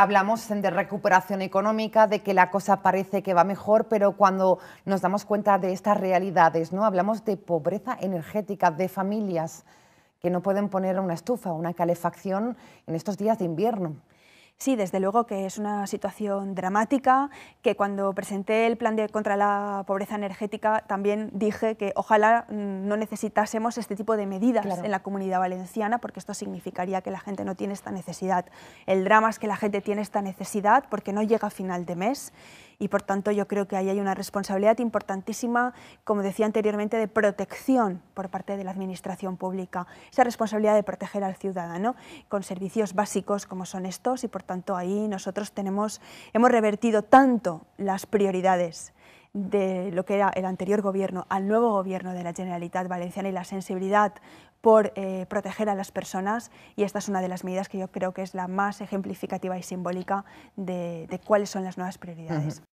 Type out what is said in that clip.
hablamos de recuperación económica, de que la cosa parece que va mejor, pero cuando nos damos cuenta de estas realidades, ¿no? hablamos de pobreza energética, de familias que no pueden poner una estufa, una calefacción en estos días de invierno. Sí, desde luego que es una situación dramática, que cuando presenté el plan de contra la pobreza energética también dije que ojalá mm, no necesitásemos este tipo de medidas en la comunidad valenciana, porque esto significaría que la gente no tiene esta necesidad. El drama es que la gente tiene esta necesidad porque no llega a final de mes y por tanto yo creo que ahí hay una responsabilidad importantísima, como decía anteriormente, de protección por parte de la administración pública, esa responsabilidad de proteger al ciudadano con servicios básicos como son estos y por tanto ahí nosotros tenemos, hemos revertido tanto las prioridades de lo que era el anterior gobierno al nuevo gobierno de la Generalitat Valenciana y la sensibilidad por eh, proteger a las personas y esta es una de las medidas que yo creo que es la más ejemplificativa y simbólica de, cuáles son las nuevas prioridades.